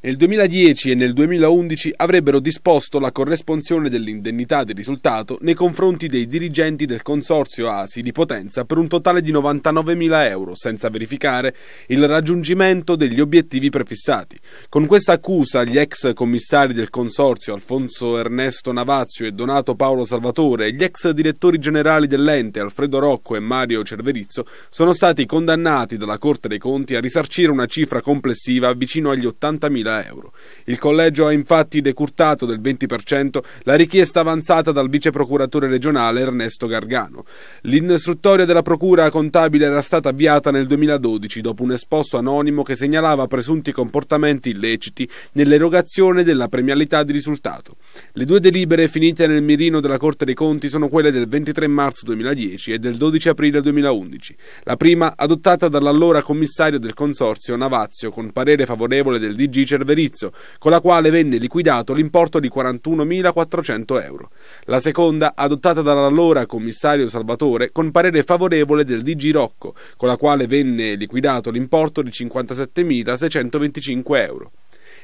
Nel 2010 e nel 2011 avrebbero disposto la corresponsione dell'indennità di risultato nei confronti dei dirigenti del consorzio ASI di Potenza per un totale di 99.000 euro, senza verificare il raggiungimento degli obiettivi prefissati. Con questa accusa gli ex commissari del consorzio Alfonso Ernesto Navazio e Donato Paolo Salvatore e gli ex direttori generali dell'ente Alfredo Rocco e Mario Cerverizzo sono stati condannati dalla Corte dei Conti a risarcire una cifra complessiva vicino agli 80.000 euro 100.000 euro. Il collegio ha infatti decurtato del 20% la richiesta avanzata dal vice procuratore regionale Ernesto Gargano. L'inistruttoria della procura contabile era stata avviata nel 2012 dopo un esposto anonimo che segnalava presunti comportamenti illeciti nell'erogazione della premialità di risultato. Le due delibere finite nel mirino della Corte dei Conti sono quelle del 23 marzo 2010 e del 12 aprile 2011. La prima adottata dall'allora commissario del consorzio Navazio con parere favorevole del DG Cerverizzo, con la quale venne liquidato l'importo di 41.400 euro. La seconda, adottata dall'allora commissario Salvatore, con parere favorevole del DG Rocco, con la quale venne liquidato l'importo di 57.625 euro.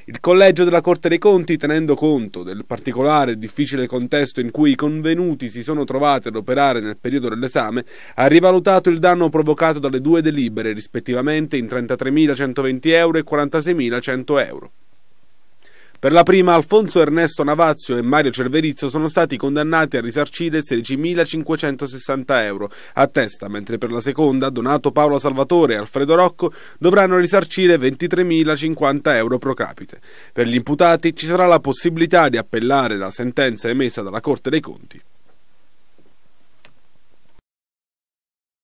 Il Collegio della Corte dei Conti, tenendo conto del particolare e difficile contesto in cui i convenuti si sono trovati ad operare nel periodo dell'esame, ha rivalutato il danno provocato dalle due delibere, rispettivamente in 33.120 euro e 46.100 euro. Per la prima Alfonso Ernesto Navazio e Mario Cerverizzo sono stati condannati a risarcire 16.560 euro a testa, mentre per la seconda Donato Paolo Salvatore e Alfredo Rocco dovranno risarcire 23.050 euro pro capite. Per gli imputati ci sarà la possibilità di appellare la sentenza emessa dalla Corte dei Conti.